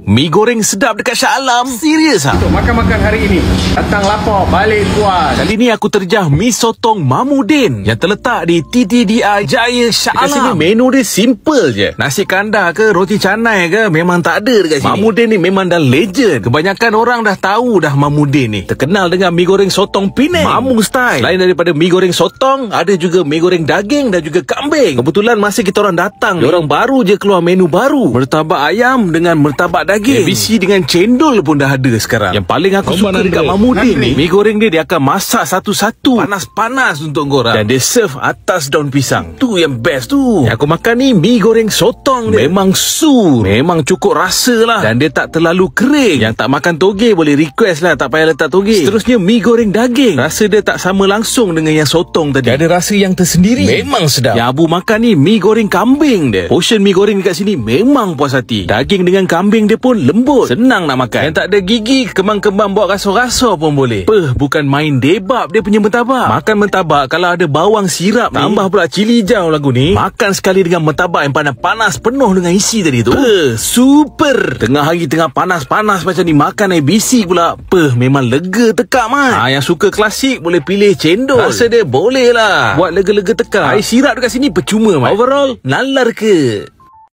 Mi goreng sedap dekat Shah Alam. Serius ah. Makan-makan hari ini. Datang lapar, balik kuat. Kali ni aku terjah mi sotong Mamudin yang terletak di TTDI Jaya Shah Alam. Dekat sini menu dia simple je. Nasi kandar ke, roti canai ke, memang tak ada dekat sini. Mamudin ni memang dah legend. Kebanyakan orang dah tahu dah Mamudin ni. Terkenal dengan mi goreng sotong Penang. Mamu style. Selain daripada mi goreng sotong, ada juga mi goreng daging dan juga kambing. Kebetulan masa kita orang datang, orang baru je keluar menu baru. Mertabak ayam dengan mertabak daging. ABC dengan cendol pun dah ada sekarang. Yang paling aku Kau suka dekat Mamudi ni, mi goreng dia dia akan masak satu-satu panas-panas untuk korang. Dan dia serve atas daun pisang. Tu yang best tu. Yang aku makan ni mi goreng sotong dia. Memang sur. Memang cukup rasa lah. Dan dia tak terlalu kering. Yang tak makan toge boleh request lah. Tak payah letak toge. Seterusnya mi goreng daging. Rasa dia tak sama langsung dengan yang sotong tadi. Dia ada rasa yang tersendiri. Memang sedap. Yang abu makan ni mi goreng kambing dia. Portion mi goreng dekat sini memang puas hati. Daging dengan kambing dia pun lembut. Senang nak makan. Yang tak ada gigi, kembang-kembang buat rasa-rasa pun boleh. Peh, bukan main debab dia punya mentabak. Makan mentabak kalau ada bawang sirap Tambah ni. Tambah pula cili hijau lagu ni. Makan sekali dengan mentabak yang panas-panas penuh dengan isi tadi tu. Peh, super. Tengah hari tengah panas-panas macam ni makan ABC pula. Peh, memang lega tekak man. Ha, yang suka klasik boleh pilih cendol. Rasa dia boleh lah. Buat lega-lega tekak. Air sirap dekat sini percuma man. Overall, nalar ke?